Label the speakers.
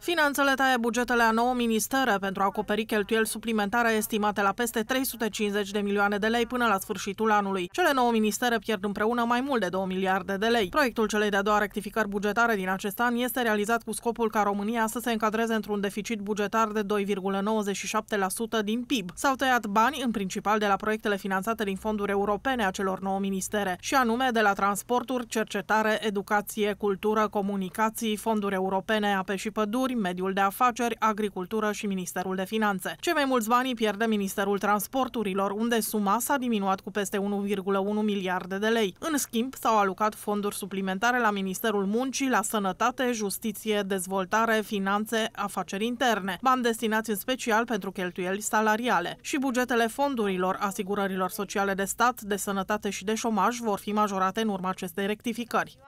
Speaker 1: Finanțele taie bugetele a nouă ministere pentru a acoperi cheltuieli suplimentare estimate la peste 350 de milioane de lei până la sfârșitul anului. Cele nouă ministere pierd împreună mai mult de 2 miliarde de lei. Proiectul celei de-a doua rectificări bugetare din acest an este realizat cu scopul ca România să se încadreze într-un deficit bugetar de 2,97% din PIB. S-au tăiat bani în principal de la proiectele finanțate din fonduri europene a celor nouă ministere, și anume de la transporturi, cercetare, educație, cultură, comunicații, fonduri europene, ape și păduri, mediul de afaceri, agricultură și Ministerul de Finanțe. Cei mai mulți bani pierde Ministerul Transporturilor, unde suma s-a diminuat cu peste 1,1 miliarde de lei. În schimb, s-au alocat fonduri suplimentare la Ministerul Muncii, la Sănătate, Justiție, Dezvoltare, Finanțe, Afaceri Interne, bani destinați în special pentru cheltuieli salariale. Și bugetele fondurilor asigurărilor sociale de stat, de sănătate și de șomaj vor fi majorate în urma acestei rectificări.